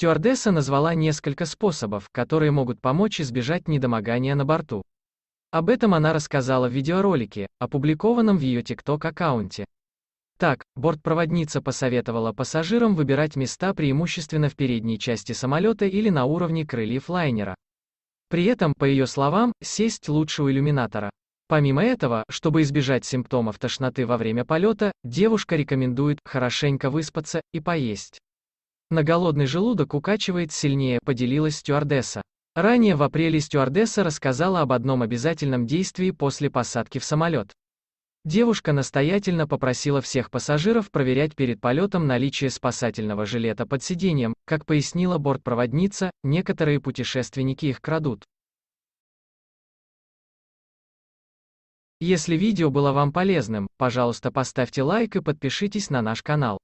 Стюардесса назвала несколько способов, которые могут помочь избежать недомогания на борту. Об этом она рассказала в видеоролике, опубликованном в ее TikTok-аккаунте. Так, бортпроводница посоветовала пассажирам выбирать места преимущественно в передней части самолета или на уровне крыльев лайнера. При этом, по ее словам, сесть лучше у иллюминатора. Помимо этого, чтобы избежать симптомов тошноты во время полета, девушка рекомендует хорошенько выспаться и поесть. На голодный желудок укачивает сильнее, поделилась стюардесса. Ранее в апреле стюардесса рассказала об одном обязательном действии после посадки в самолет. Девушка настоятельно попросила всех пассажиров проверять перед полетом наличие спасательного жилета под сиденьем, как пояснила бортпроводница, некоторые путешественники их крадут. Если видео было вам полезным, пожалуйста поставьте лайк и подпишитесь на наш канал.